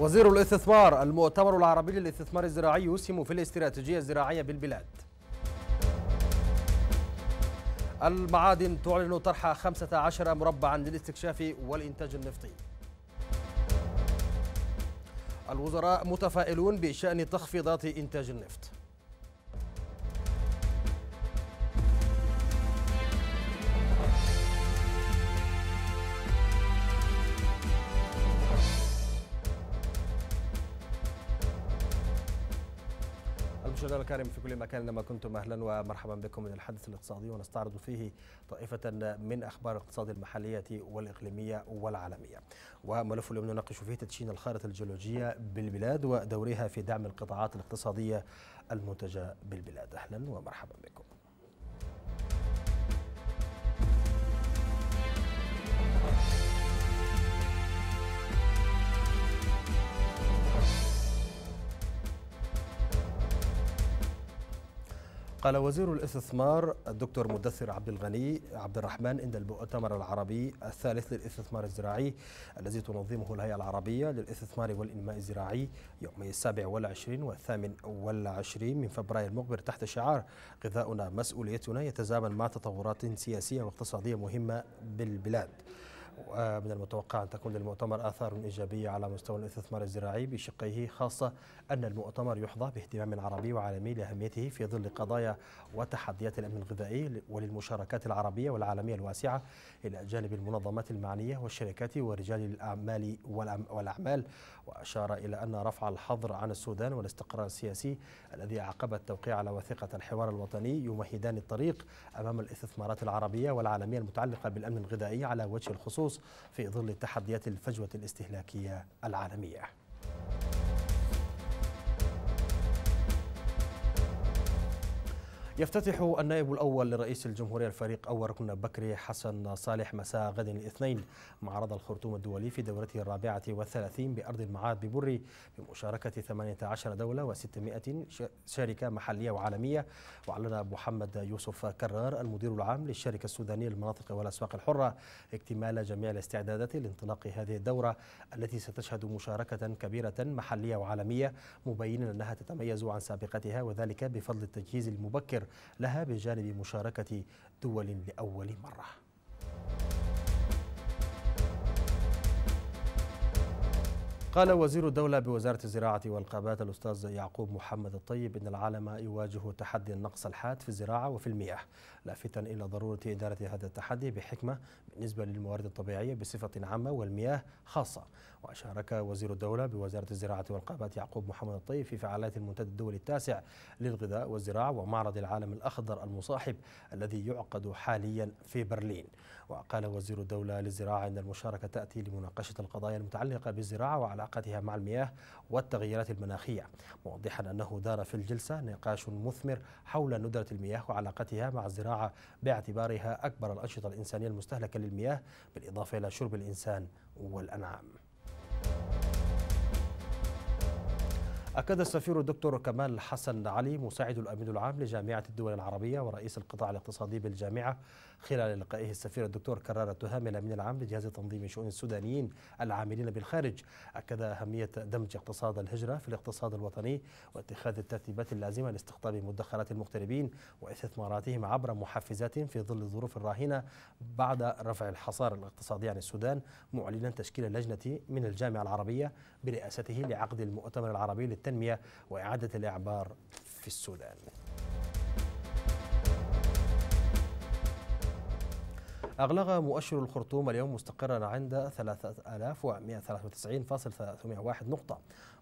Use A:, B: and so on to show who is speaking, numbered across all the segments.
A: وزير الاستثمار المؤتمر العربي للاستثمار الزراعي يسهم في الاستراتيجية الزراعية بالبلاد المعادن تعلن طرح 15 مربعا للاستكشاف والإنتاج النفطي الوزراء متفائلون بشأن تخفيضات إنتاج النفط مشاهدينا الكرام في كل مكان لما كنتم اهلا ومرحبا بكم من الحدث الاقتصادي ونستعرض فيه طائفه من اخبار الاقتصاد المحليه والاقليميه والعالميه. وملف اليوم نناقش فيه تدشين الخارطه الجيولوجيه بالبلاد ودورها في دعم القطاعات الاقتصاديه المنتجه بالبلاد. اهلا ومرحبا بكم. قال وزير الاستثمار الدكتور مدثر عبد الغني عبد الرحمن عند المؤتمر العربي الثالث للاستثمار الزراعي الذي تنظمه الهيئة العربية للاستثمار والإنماء الزراعي يومي السابع والعشرين والثامن والعشرين من فبراير المقبل تحت شعار غذاؤنا مسؤوليتنا يتزامن مع تطورات سياسية واقتصادية مهمة بالبلاد ومن المتوقع أن تكون للمؤتمر آثار إيجابية على مستوى الاستثمار الزراعي بشقيه خاصة أن المؤتمر يحظى باهتمام عربي وعالمي لأهميته في ظل قضايا وتحديات الأمن الغذائي وللمشاركات العربية والعالمية الواسعة إلى جانب المنظمات المعنية والشركات ورجال الأعمال والأعمال وأشار إلى أن رفع الحظر عن السودان والاستقرار السياسي الذي أعقب التوقيع على وثيقة الحوار الوطني يمهدان الطريق أمام الاستثمارات العربية والعالمية المتعلقة بالأمن الغذائي على وجه الخصوص في ظل تحديات الفجوة الاستهلاكية العالمية يفتتح النائب الأول لرئيس الجمهورية الفريق أول ركن بكري حسن صالح مساء غد الاثنين معرض الخرطوم الدولي في دورته الرابعة والثلاثين بأرض المعاد ببري بمشاركة 18 دولة و600 شركة محلية وعالمية وأعلن أبو محمد يوسف كرار المدير العام للشركة السودانية للمناطق والأسواق الحرة اكتمال جميع الاستعدادات لانطلاق هذه الدورة التي ستشهد مشاركة كبيرة محلية وعالمية مبينا أنها تتميز عن سابقتها وذلك بفضل التجهيز المبكر لها بجانب مشاركة دول لأول مرة قال وزير الدولة بوزارة الزراعة والقابات الأستاذ يعقوب محمد الطيب إن العالم يواجه تحدي النقص الحاد في الزراعة وفي المياه لافتا إلى ضرورة إدارة هذا التحدي بحكمة بالنسبة للموارد الطبيعية بصفة عامة والمياه خاصة وشارك وزير الدولة بوزارة الزراعة والقابات يعقوب محمد الطيب في فعاليات المنتدى الدولي التاسع للغذاء والزراعة ومعرض العالم الأخضر المصاحب الذي يعقد حاليا في برلين وقال وزير الدولة للزراعة أن المشاركة تأتي لمناقشة القضايا المتعلقة بالزراعة وعلى علاقتها مع المياه والتغيرات المناخية موضحا أنه دار في الجلسة نقاش مثمر حول ندرة المياه وعلاقتها مع الزراعة باعتبارها أكبر الأنشطة الإنسانية المستهلكة للمياه بالإضافة إلى شرب الإنسان والأنعام أكد السفير الدكتور كمال حسن علي مساعد الأمين العام لجامعة الدول العربية ورئيس القطاع الاقتصادي بالجامعة خلال لقائه السفير الدكتور كرارة التهامي الأمين العام لجهاز تنظيم شؤون السودانيين العاملين بالخارج أكد أهمية دمج اقتصاد الهجرة في الاقتصاد الوطني واتخاذ الترتيبات اللازمة لاستقطاب مدخرات المغتربين واستثماراتهم عبر محفزات في ظل الظروف الراهنة بعد رفع الحصار الاقتصادي عن السودان معلنا تشكيل اللجنة من الجامعة العربية برئاسته لعقد المؤتمر العربي للتنمية وإعادة الإعبار في السودان أغلق مؤشر الخرطوم اليوم مستقرا عند 3193.301 نقطة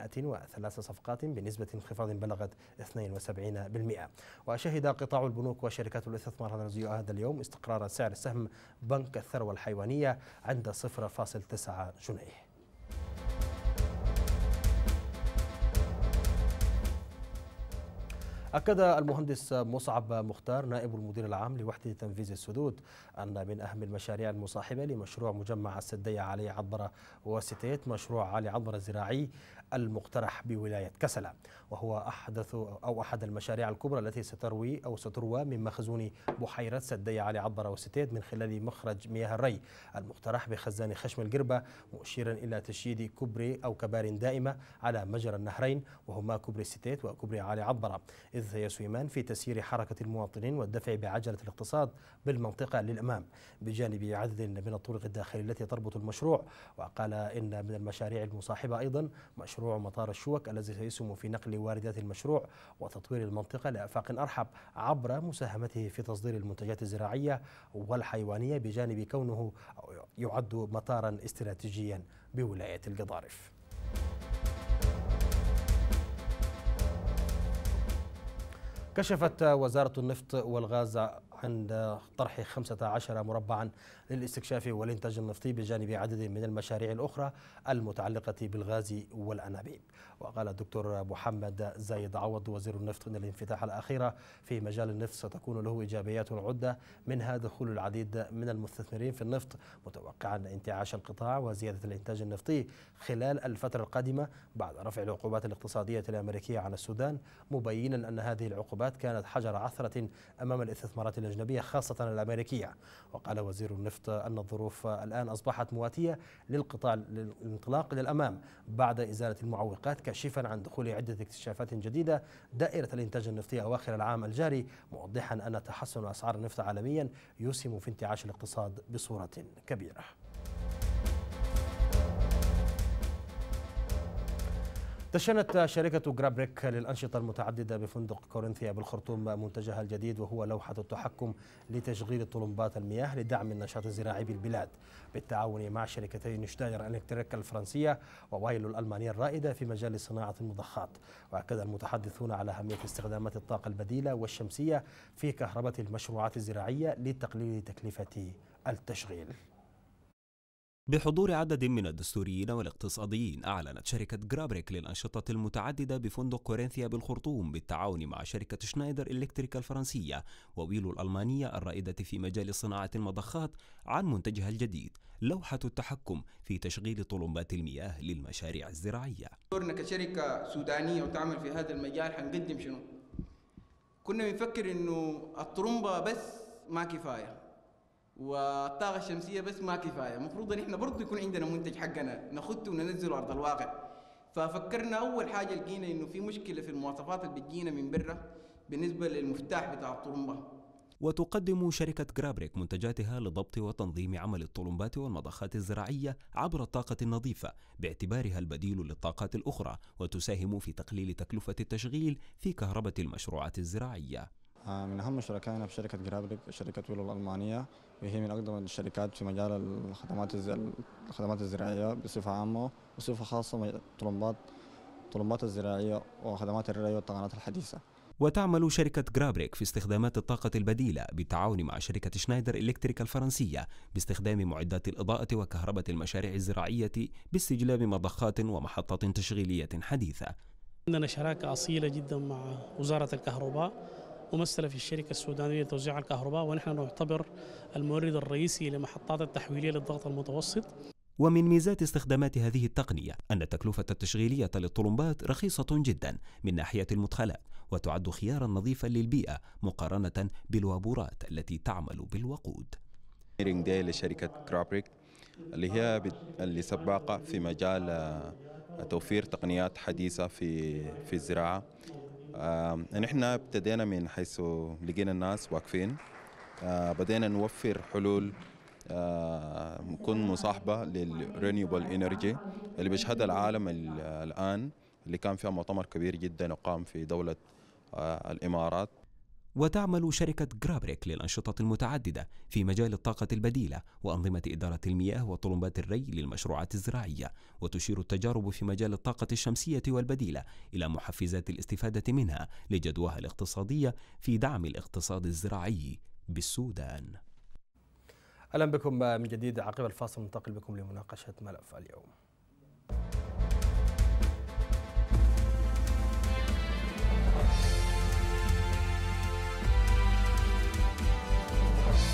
A: 103 صفقات بنسبة انخفاض بلغت 72% وشهد قطاع البنوك وشركات الاستثمار هذا اليوم استقرار سعر سهم بنك الثروة الحيوانية عند 0.9 جنيه أكد المهندس مصعب مختار نائب المدير العام لوحدة تنفيذ السدود أن من أهم المشاريع المصاحبة لمشروع مجمع السدية علي عبر وستيت مشروع علي عبر الزراعي المقترح بولاية كسلا وهو أحدث أو أحد المشاريع الكبرى التي ستروي أو ستروى من مخزون بحيرة سدي علي عبر وستيد من خلال مخرج مياه الري المقترح بخزان خشم القربة مؤشرا إلى تشييد كبري أو كبار دائمة على مجرى النهرين وهما كبري ستيت وكبري علي عبرة إذ يسهمان في تسيير حركة المواطنين والدفع بعجلة الاقتصاد بالمنطقة للأمام بجانب عدد من الطرق الداخلية التي تربط المشروع وقال إن من المشاريع المصاحبة أيضا مشروع مشروع مطار الشوك الذي سيسهم في نقل واردات المشروع وتطوير المنطقة لآفاق أرحب عبر مساهمته في تصدير المنتجات الزراعية والحيوانية بجانب كونه يعد مطارا استراتيجيا بولاية القضارف كشفت وزارة النفط والغاز عند طرح 15 مربعا للاستكشاف والإنتاج النفطي بجانب عدد من المشاريع الأخرى المتعلقة بالغاز والأنابيب وقال الدكتور محمد زايد عوض وزير النفط أن الانفتاح الأخيرة في مجال النفط ستكون له إيجابيات عدة منها دخول العديد من المستثمرين في النفط متوقعا انتعاش القطاع وزيادة الإنتاج النفطي خلال الفترة القادمة بعد رفع العقوبات الاقتصادية الأمريكية على السودان مبينا أن هذه العقوبات كانت حجر عثرة أمام الاستثمارات الأجنبية خاصة الأمريكية وقال وزير النفط أن الظروف الآن أصبحت مواتية للقطاع للانطلاق للأمام بعد إزالة المعوقات كاشفا عن دخول عدة اكتشافات جديدة دائرة الإنتاج النفطي أواخر العام الجاري موضحا أن تحسن أسعار النفط عالميا يسهم في انتعاش الاقتصاد بصورة كبيرة دشنت شركة جرابريك للأنشطة المتعددة بفندق كورنثيا بالخرطوم منتجها الجديد وهو لوحة التحكم لتشغيل طلمبات المياه لدعم النشاط الزراعي بالبلاد بالتعاون مع شركتي نشتاير إلكتريك الفرنسية ووايل الألمانية الرائدة في مجال صناعة المضخات وأكد المتحدثون على أهمية استخدامات الطاقة البديلة والشمسية في كهرباء المشروعات الزراعية لتقليل تكلفة التشغيل
B: بحضور عدد من الدستوريين والاقتصاديين أعلنت شركة جرابريك للأنشطة المتعددة بفندق كورنثيا بالخرطوم بالتعاون مع شركة شنايدر إلكتريك الفرنسية وويلو الألمانية الرائدة في مجال صناعة المضخات عن منتجها الجديد لوحة التحكم في تشغيل طلمبات المياه للمشاريع الزراعية دورنا كشركة سودانية وتعمل في هذا المجال حنقدم شنو؟ كنا بنفكر إنه الطرمبة بس ما كفاية والطاقه الشمسيه بس ما كفايه المفروض ان احنا برضه يكون عندنا منتج حقنا نخده وننزله ارض الواقع ففكرنا اول حاجه لقينا انه في مشكله في المواصفات اللي بتجينا من برا بالنسبه للمفتاح بتاع الطرمبه وتقدم شركة جرابريك منتجاتها لضبط وتنظيم عمل الطلمبات والمضخات الزراعية عبر الطاقة النظيفة باعتبارها البديل للطاقات الأخرى وتساهم في تقليل تكلفة التشغيل في كهربة المشروعات الزراعية
A: آه، من أهم شركائنا في شركة جرابريك شركة ويلو الألمانية وهي من أقدم الشركات في مجال الخدمات الخدمات الزراعية بصفة عامة وبصفة خاصة طلبات الطلمبات الزراعية وخدمات الري والطغانات الحديثة
B: وتعمل شركة جرابريك في استخدامات الطاقة البديلة بالتعاون مع شركة شنايدر إلكتريك الفرنسية باستخدام معدات الإضاءة وكهرباء المشاريع الزراعية باستجلاب مضخات ومحطات تشغيلية حديثة
A: عندنا شراكة أصيلة جدا مع وزارة الكهرباء ممثلة في الشركة السودانية لتوزيع الكهرباء ونحن
B: نعتبر المورد الرئيسي لمحطات التحويلية للضغط المتوسط ومن ميزات استخدامات هذه التقنية أن التكلفة التشغيلية للطلمبات رخيصة جدا من ناحية المدخلات وتعد خيارا نظيفا للبيئة مقارنة بالوابورات التي تعمل بالوقود لشركة كرابريك اللي هي اللي سباقة في مجال آه، توفير تقنيات حديثة في في الزراعة نحن يعني ابتدينا من حيث لقينا الناس واقفين آه، بدينا نوفر حلول تكون مصاحبه للرينيوبل انرجي اللي بيشهدها العالم الان اللي كان فيها مؤتمر كبير جدا وقام في دوله آه، الامارات وتعمل شركة جرابريك للأنشطة المتعددة في مجال الطاقة البديلة وأنظمة إدارة المياه وطلمبات الري للمشروعات الزراعية وتشير التجارب في مجال الطاقة الشمسية والبديلة إلى محفزات الاستفادة منها لجدواها الاقتصادية في دعم الاقتصاد الزراعي بالسودان
A: أهلا بكم من جديد عقب الفاصل ننتقل بكم لمناقشة ملف اليوم